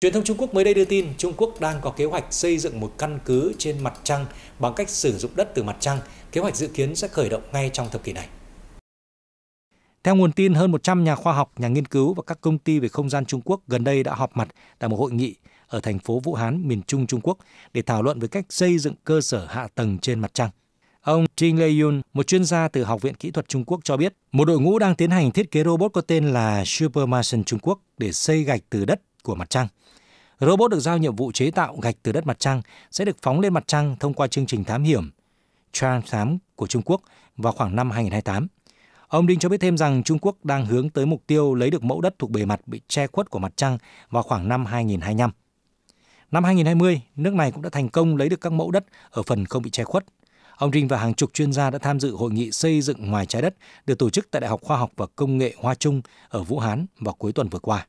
Truyền thông Trung Quốc mới đây đưa tin Trung Quốc đang có kế hoạch xây dựng một căn cứ trên mặt trăng bằng cách sử dụng đất từ mặt trăng. Kế hoạch dự kiến sẽ khởi động ngay trong thập kỷ này. Theo nguồn tin, hơn 100 nhà khoa học, nhà nghiên cứu và các công ty về không gian Trung Quốc gần đây đã họp mặt tại một hội nghị ở thành phố Vũ Hán, miền Trung Trung Quốc để thảo luận về cách xây dựng cơ sở hạ tầng trên mặt trăng. Ông Jin Lei Yun, một chuyên gia từ Học viện Kỹ thuật Trung Quốc cho biết, một đội ngũ đang tiến hành thiết kế robot có tên là Super Martian Trung Quốc để xây gạch từ đất của mặt trăng. Robot được giao nhiệm vụ chế tạo gạch từ đất mặt trăng sẽ được phóng lên mặt trăng thông qua chương trình thám hiểm Trans 8 của Trung Quốc vào khoảng năm 2028. Ông Đinh cho biết thêm rằng Trung Quốc đang hướng tới mục tiêu lấy được mẫu đất thuộc bề mặt bị che khuất của mặt trăng vào khoảng năm 2025. Năm 2020, nước này cũng đã thành công lấy được các mẫu đất ở phần không bị che khuất. Ông Đinh và hàng chục chuyên gia đã tham dự hội nghị xây dựng ngoài trái đất được tổ chức tại Đại học Khoa học và Công nghệ Hoa Trung ở Vũ Hán vào cuối tuần vừa qua.